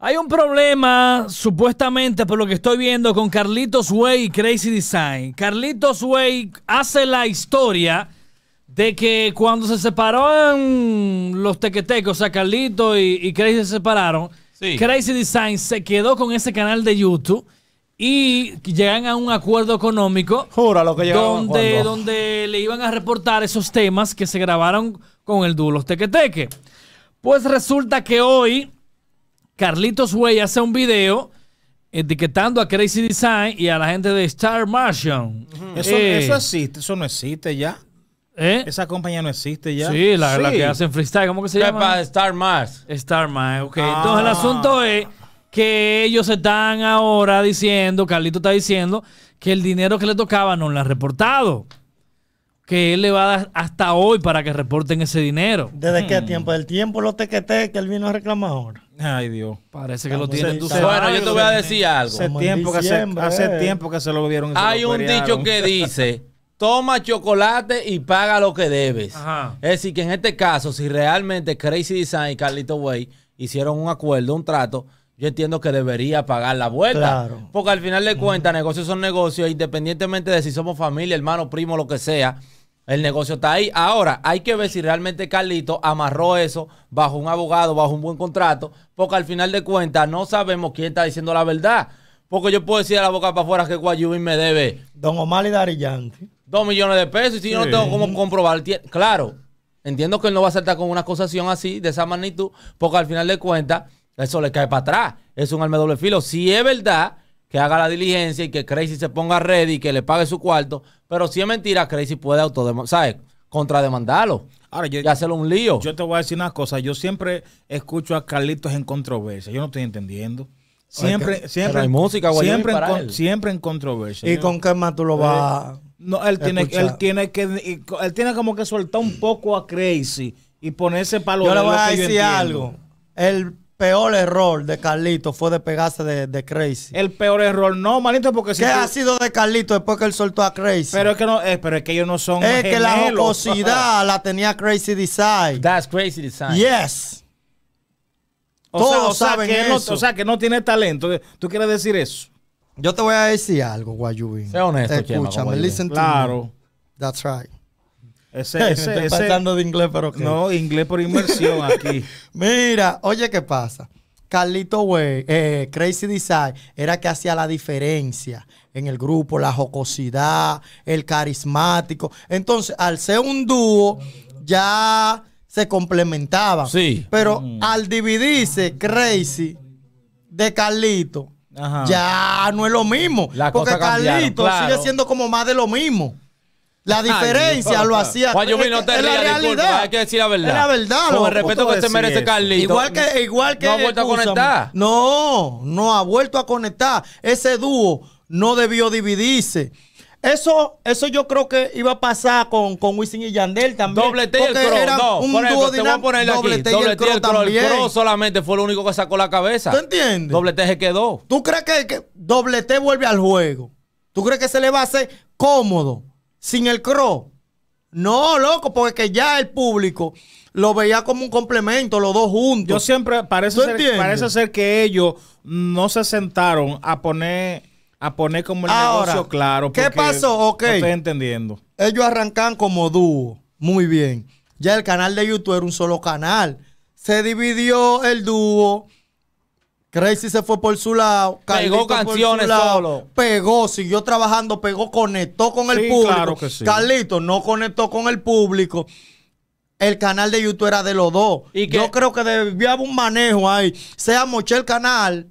Hay un problema, supuestamente, por lo que estoy viendo, con Carlitos Way y Crazy Design. Carlitos Way hace la historia de que cuando se separaron los tequetecos, o sea, Carlitos y, Crazy se separaron, Crazy Design se quedó con ese canal de YouTube y llegan a un acuerdo económico. Jura lo que donde, donde le iban a reportar esos temas que se grabaron con el dúo Los Tequeteques. Pues resulta que hoy Carlitos Way hace un video etiquetando a Crazy Design y a la gente de Star Martian. Eh. Eso, existe, eso no existe ya. ¿Eh? Esa compañía no existe ya. Sí la, que hacen freestyle, ¿cómo que se llama? Star Mars. Star Mars, ok. Ah. Entonces el asunto es que ellos están ahora diciendo, Carlito está diciendo, que el dinero que le tocaba no lo ha reportado que él le va a dar hasta hoy para que reporten ese dinero. ¿Desde qué mm. tiempo? ¿Del tiempo lo te que él vino a reclamar ahora? Ay, Dios. Parece que lo tienen. Bueno, yo te voy a decir algo. Hace tiempo, que se, hace tiempo que se lo vieron. Hay un dicho que dice, toma chocolate y paga lo que debes. Es decir, que en este caso, si realmente Crazy Design y Carlito Way hicieron un acuerdo, un trato, yo entiendo que debería pagar la vuelta. Claro. Porque al final de cuentas, negocios son negocios, independientemente de si somos familia, hermano, primo, lo que sea el negocio está ahí. Ahora, hay que ver si realmente Carlito amarró eso bajo un abogado, bajo un buen contrato, porque al final de cuentas no sabemos quién está diciendo la verdad. Porque yo puedo decir a la boca para afuera que Guayubín me debe. Don Omar y Dari Dos millones de pesos. Y si yo no tengo cómo comprobar. Claro, entiendo que él no va a saltar con una acusación así, de esa magnitud, porque al final de cuentas, eso le cae para atrás. Es un arma de doble filo. Si es verdad que haga la diligencia y que Crazy se ponga ready y que le pague su cuarto. Pero si es mentira, Crazy puede autodemandar, ¿sabes? Contrademandarlo. Ahora, yo, y un lío. Yo te voy a decir una cosa. Yo siempre escucho a Carlitos en controversia. Yo no estoy entendiendo. Siempre, siempre. Hay música, siempre, en, siempre en controversia. ¿Y con qué más tú lo vas eh, No, él tiene, él tiene que. Él tiene como que soltar un poco a Crazy y ponerse para Yo le voy a decir algo peor error de Carlito fue de de, de Crazy. El peor error, no, manito, porque si. ¿Qué ha sido de Carlito después que él soltó a Crazy? Pero es que no, eh, pero es que ellos no son. Es que la jocosidad la tenía Crazy Design. That's Crazy Design. Yes. Todos saben que No, o sea, que no tiene talento. ¿Tú quieres decir eso? Yo te voy a decir algo, Guayubín. Sea honesto, Escúchame, listen to Claro. That's right. estoy de inglés, pero No, inglés por inmersión aquí. Mira, oye, ¿qué pasa? Carlito Way, eh, Crazy Design, era que hacía la diferencia en el grupo, la jocosidad, el carismático. Entonces, al ser un dúo, ya se complementaba Sí. Pero mm. al dividirse Crazy de Carlito, ya no es lo mismo. porque Carlito sigue siendo como más de lo mismo. La diferencia lo hacía. Juan pues no Hay que decir la verdad. Es la verdad, Con el respeto que usted merece, Carlito. Igual que, igual que. No ha vuelto a conectar. No, no ha vuelto a conectar. Ese dúo no debió dividirse. Eso, eso yo creo que iba a pasar con, con Wisin y Yandel también. Doble T y el Cro. No, un por ejemplo, te a Doble T y el Cro también. El solamente fue lo único que sacó la cabeza. ¿Tú entiendes? Doble T se quedó. ¿Tú crees que, que Doble T vuelve al juego? ¿Tú crees que se le va a hacer cómodo? sin el CRO. No, loco, porque ya el público lo veía como un complemento, los dos juntos. Yo siempre, parece, ser, parece ser que ellos no se sentaron a poner, a poner como el negocio claro. ¿Qué pasó? Ok. entendiendo. Ellos arrancan como dúo. Muy bien. Ya el canal de YouTube era un solo canal. Se dividió el dúo Crazy se fue por su lado, pegó canciones lado, solo. Pegó, siguió trabajando, pegó, conectó con el público. Claro que sí. Carlito no conectó con el público. El canal de YouTube era de los dos. Yo creo que debía haber un manejo ahí. Sea moché el canal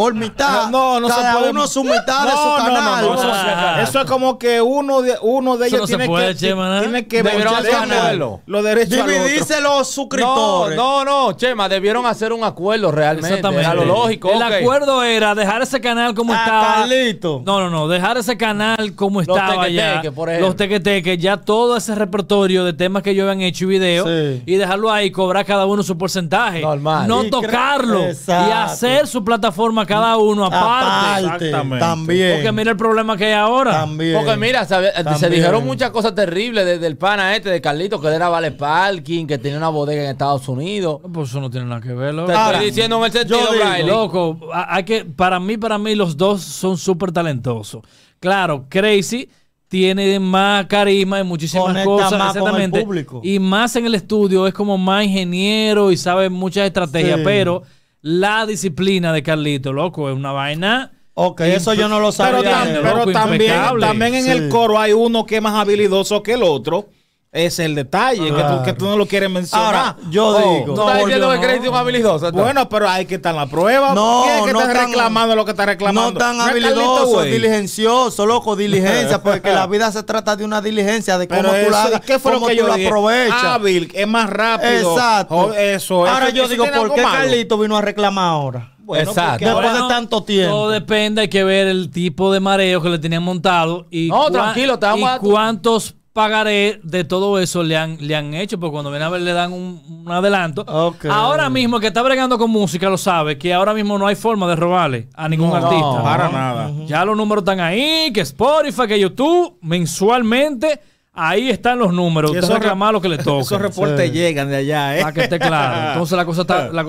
por mitad. No, no, se puede. uno su mitad de su canal. Eso es como que uno de, uno de ellos tiene, puede, que, Chema, ¿eh? tiene, que, un acuerdo. los derechos Dividirse los suscriptores. No, no, Chema, debieron hacer un acuerdo realmente. Exactamente. Era lo lógico. El acuerdo era dejar ese canal como ah, estaba. Carlito. No, no, no, dejar ese canal como estaba Los -teque, ya. los ya todo ese repertorio de temas que yo habían hecho y videos y dejarlo ahí, cobrar cada uno su porcentaje. Normal. No tocarlo y hacer su plataforma cada uno aparte. También. Porque mira el problema que hay ahora. Porque mira, se, dijeron muchas cosas terribles desde el pana este de Carlito, que era Vale Parking, que tenía una bodega en Estados Unidos. pues eso no tiene nada que ver, loco. Te estoy diciendo en el sentido, Loco, hay que, para mí, para mí, los dos son súper talentosos. Claro, Crazy tiene más carisma y muchísimas cosas. público. Y más en el estudio, es como más ingeniero y sabe muchas estrategias, pero la disciplina de Carlito, loco, es una vaina. Ok, eso yo no lo sabía. Pero, eh, también, también, en el coro hay uno que es más habilidoso que el otro es el detalle, que, tú, no lo quieres mencionar. Ahora, yo oh, digo. ¿tú estás diciendo que crédito es habilidoso? Bueno, pero hay que estar en la prueba. No, ¿Qué es que no reclamando lo que está reclamando? No tan habilidoso, diligencioso, loco, diligencia, porque la vida se trata de una diligencia, de cómo tú la ¿qué fue que yo la aprovecho. Hábil, es más rápido. Exacto. Oh, eso, ahora yo digo, ¿por qué Carlito vino a reclamar ahora? Bueno, Exacto. Después de tanto tiempo. Todo depende, hay que ver el tipo de mareo que le tenían montado no, tranquilo, y cuántos pagaré de todo eso le han, le han hecho, porque cuando viene a ver le dan un, adelanto. Ahora mismo, que está bregando con música lo sabe, que ahora mismo no hay forma de robarle a ningún artista. para nada. Ya los números están ahí, que Spotify, que YouTube, mensualmente Ahí están los números. Usted lo que le toca. Esos reportes llegan de allá, ¿eh? Para que esté claro. Entonces la cosa está, eh. la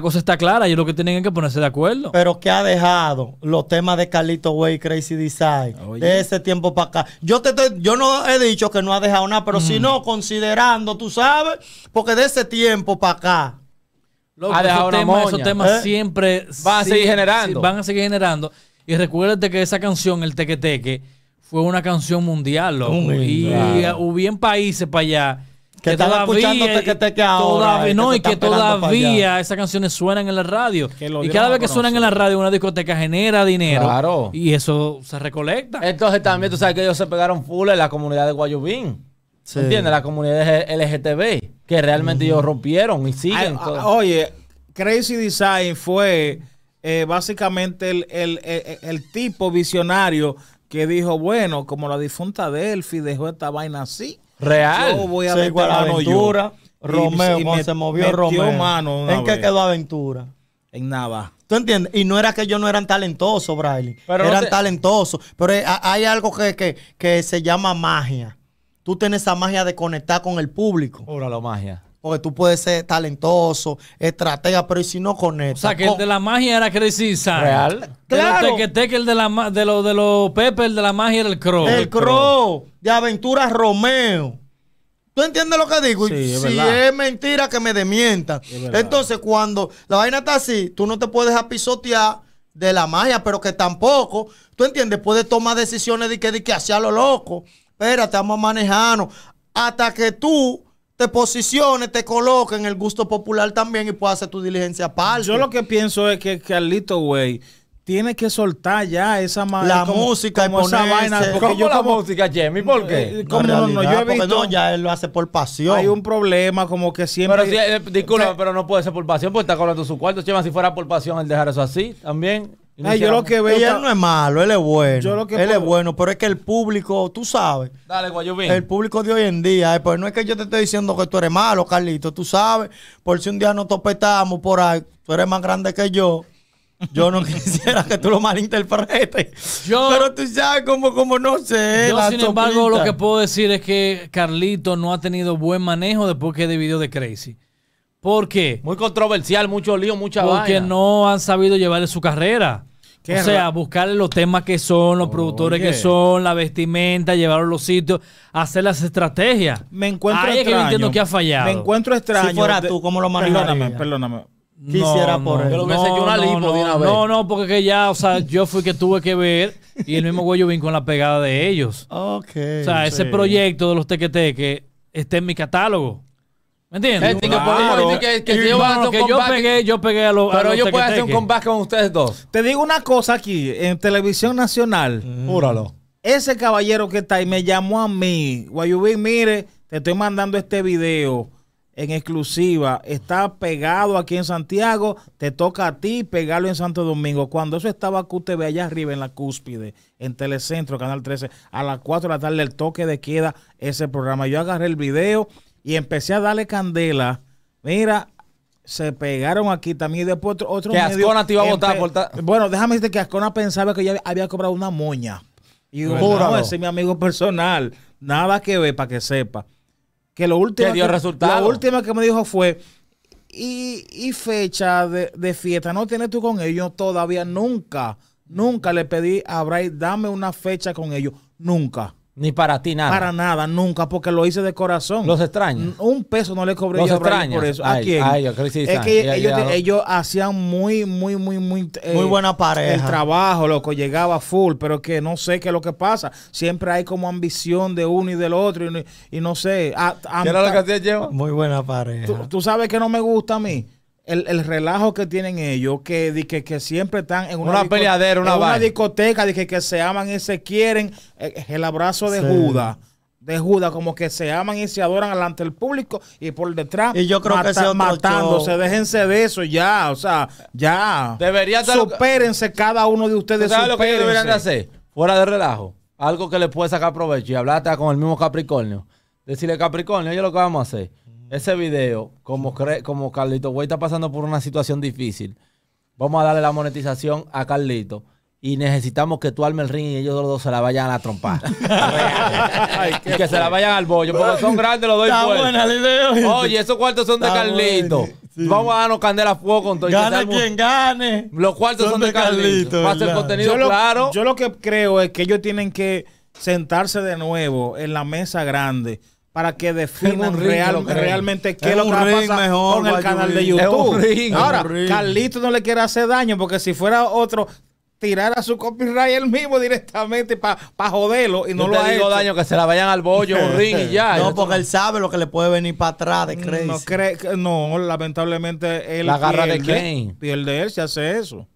cosa, eh. la clara. y lo que tienen que ponerse de acuerdo. Pero ¿qué ha dejado los temas de Carlito Way, Crazy Design. De ese tiempo para acá. Yo te, yo no he dicho que no ha dejado nada, pero si mm. no, considerando, tú sabes, porque de ese tiempo para acá. ha dejado esos, temas, esos temas ¿Eh? siempre van a seguir generando. van a seguir generando. Y recuérdate que esa canción, el teque teque fue una canción mundial, loco. y eh, hubo bien países para allá. Que, que escuchando este que este todavía, este no, y que, todavía esas canciones suenan en la radio. y cada vez que suenan en la radio, una discoteca genera dinero. Claro. Y eso se recolecta. Entonces también tú sabes que ellos se pegaron full en la comunidad de Guayubín. ¿Entiendes? La comunidad LGTB. Que realmente ellos rompieron y siguen. Ah, ah, oye, Crazy Design fue eh, básicamente el tipo visionario que dijo, bueno, como la difunta Delphi dejó esta vaina así, Real. yo voy a ver aventura. Romeo, se movió Romeo. Mano ¿En qué quedó Aventura? En nada. ¿Tú entiendes? Y no era que ellos no eran talentosos, Braille. eran talentosos. Pero eh, hay algo que, que, que se llama magia. Tú tienes esa magia de conectar con el público. Ahora la magia. Porque tú puedes ser talentoso, estratega, pero ¿y si no con esto O sea, que el de la magia era crisis, Real. Claro. te que el de la de los de los Pepe, el de la magia era el Crow. El, crow, de Aventuras Romeo. ¿Tú entiendes lo que digo? Sí, es si es mentira, que me demientan. Entonces, cuando la vaina está así, tú no te puedes apisotear de la magia, pero que tampoco, tú entiendes, puedes tomar decisiones de que, de que lo loco. Espérate, vamos manejando Hasta que tú te posicione, te coloque en el gusto popular también y puede hacer tu diligencia aparte. Yo lo que pienso es que Carlito, güey, tiene que soltar ya esa La música y esa vaina. Porque ¿Cómo yo la música, Jimmy? ¿Por qué? Eh, no, no, yo he visto, no, ya él lo hace por pasión. Hay un problema como que siempre... Pero eh, disculpa, pero no puede ser por pasión porque está cobrando su cuarto. Chema, si fuera por pasión, él dejar eso así también. Ay, yo lo que veo. él no es malo, él es bueno. él es bueno, pero es que el público, tú sabes. Dale, El público de hoy en día, eh, pues no es que yo te esté diciendo que tú eres malo, Carlito, tú sabes. Por si un día nos topetamos por ahí, tú eres más grande que yo. Yo no quisiera que tú lo malinterpretes. pero tú sabes cómo, como no sé. sin embargo, lo que puedo decir es que Carlito no ha tenido buen manejo después que dividió de Crazy. ¿Por qué? Muy controversial, mucho lío, mucha Porque no han sabido llevarle su carrera o sea, buscar los temas que son, los productores que son, la vestimenta, llevarlos a los sitios, hacer las estrategias. Me encuentro extraño. es que entiendo que ha fallado. Me encuentro extraño. Si fuera tú, ¿cómo lo manejarías? Perdóname, perdóname. Quisiera por él. No, no, No, no, porque que ya, o sea, yo fui que tuve que ver y el mismo güey yo vine con la pegada de ellos. Ok. O sea, ese proyecto de los tequeteques está en mi catálogo. ¿Me entiendes? que, yo pegué, yo pegué a los. Pero yo puedo hacer un combate con ustedes dos. Te digo una cosa aquí, en televisión nacional. Mm. Ese caballero que está ahí me llamó a mí. Guayubí, mire, te estoy mandando este video en exclusiva. Está pegado aquí en Santiago. Te toca a ti pegarlo en Santo Domingo. Cuando eso estaba QTV allá arriba en la cúspide, en Telecentro, Canal 13, a las 4 de la tarde, el toque de queda ese programa. Yo agarré el video y empecé a darle candela. Mira, se pegaron aquí también. Y después otro, otro que Ascona te iba a votar Bueno, déjame decirte que Ascona pensaba que yo había cobrado una moña. Y yo, no, ese es mi amigo personal. Nada que ver para que sepa. Que lo último. dio que, resultado. Lo último que me dijo fue. Y, fecha de, fiesta, no tienes tú con ellos todavía, nunca, nunca le pedí a Bray, dame una fecha con ellos, nunca. Ni para ti nada. Para nada, nunca, porque lo hice de corazón. Los extraños. Un peso no le cobré Los por eso. ¿A quién? es que ellos, hacían muy, muy, muy, muy. Eh, muy buena pareja. El trabajo, loco, llegaba full, pero que no sé qué es lo que pasa. Siempre hay como ambición de uno y del otro, y, no sé. Ah, ¿Qué lo que te Muy buena pareja. tú sabes que no me gusta a mí el, relajo que tienen ellos, que, que, siempre están en una, peleadera, una, discoteca, de que, se aman y se quieren. Eh, eh, el abrazo de Judas. De Judas, como que se aman y se adoran delante del público y por detrás y yo creo que se matándose. Déjense de eso ya, o sea, ya. Debería Supérense cada uno de ustedes. ¿Sabes lo que ellos deberían de hacer? Fuera de relajo. Algo que les puede sacar provecho y hablar con el mismo Capricornio. Decirle, Capricornio, yo lo que vamos a hacer ese video, como, cre como Carlito Güey está pasando por una situación difícil, vamos a darle la monetización a Carlito. Y necesitamos que tú armes el ring y ellos los dos se la vayan a trompar. y que se la vayan al bollo, porque son grandes los dos fuertes. Oye, esos cuartos son de Carlito. Vamos a darnos candela a fuego con todo. Gane quien gane. Los cuartos son, de, Carlito. Va a ser contenido claro. yo lo que creo es que ellos tienen que sentarse de nuevo en la mesa grande para que definan realmente qué es lo que realmente con el canal de YouTube. Ahora, Carlito no le quiere hacer daño porque si fuera otro tirar a su copyright él mismo directamente para pa joderlo y no, le lo ha hecho. daño que se la vayan al bollo ring y ya. No, porque él sabe lo que le puede venir para atrás de mm, Crazy. No, lamentablemente él la garra de Kane. Pierde él si hace eso.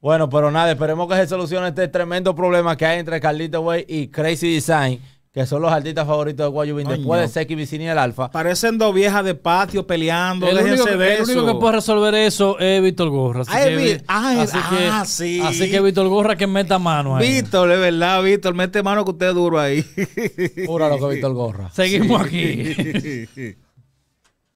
Bueno, pero nada, esperemos que se solucione este tremendo problema que hay entre Carlito Way y Crazy Design que son los artistas favoritos de Guayubín después de Seki Vicini y el Alfa. Parecen dos viejas de patio peleando, el único, el único que puede resolver eso es Víctor Gorra. Así, que, Víctor Gorra que meta mano ahí. Víctor, es verdad, Víctor, mete mano que usted es duro ahí. lo que Víctor Gorra. Seguimos aquí.